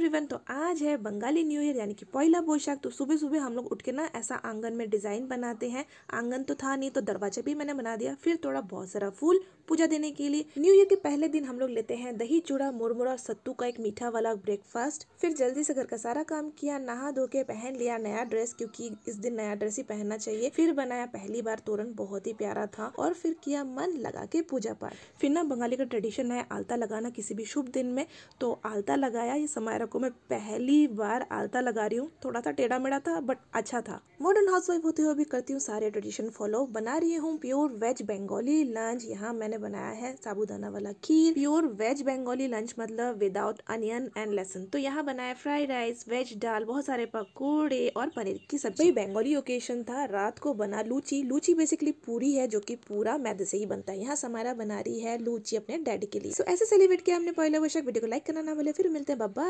everyone तो आज है बंगाली न्यू ईयर यानी कि पहला बोशाख तो सुबह सुबह हम लोग उठ के ना ऐसा आंगन में डिज़ाइन बनाते हैं आंगन तो था नहीं तो दरवाजा भी मैंने बना दिया फिर थोड़ा बहुत सारा फूल पूजा देने के लिए न्यू ईयर के पहले दिन हम लोग लेते हैं दही चूड़ा मुरमुरा और सत्तू का एक मीठा वाला ब्रेकफास्ट फिर जल्दी से घर का सारा काम किया नहा धो के पहन लिया नया ड्रेस क्योंकि इस दिन नया ड्रेस ही पहनना चाहिए फिर बनाया पहली बार तोरण बहुत ही प्यारा था और फिर किया मन लगा के पूजा पाठ फिर ना बंगाली का ट्रेडिशन है आलता लगाना किसी भी शुभ दिन में तो आलता लगाया ये समारोह को मैं पहली बार आलता लगा रही हूँ थोड़ा सा टेढ़ा मेढ़ा था बट अच्छा था मॉडर्न हाउस वाइफ होते हुए भी करती हूँ सारे ट्रेडिशन फॉलो बना रही हूँ प्योर वेज बंगाली लंच यहाँ मैं मैंने बनाया है साबुदाना वाला खीर प्योर वेज बंगाली लंच मतलब विदाउट अनियन एंड लहसन तो यहाँ बनाया फ्राइड राइस वेज दाल बहुत सारे पकौड़े और पनीर की सब्जी बंगाली ओकेशन था रात को बना लूची लूची बेसिकली पूरी है जो की पूरा मैदे से ही बनता है यहाँ समारा बना रही है लूची अपने डैडी के लिए so, ऐसे सेलिब्रेट किया हमने पहले वर्षक वीडियो को लाइक करना ना बोले फिर मिलते हैं बाबा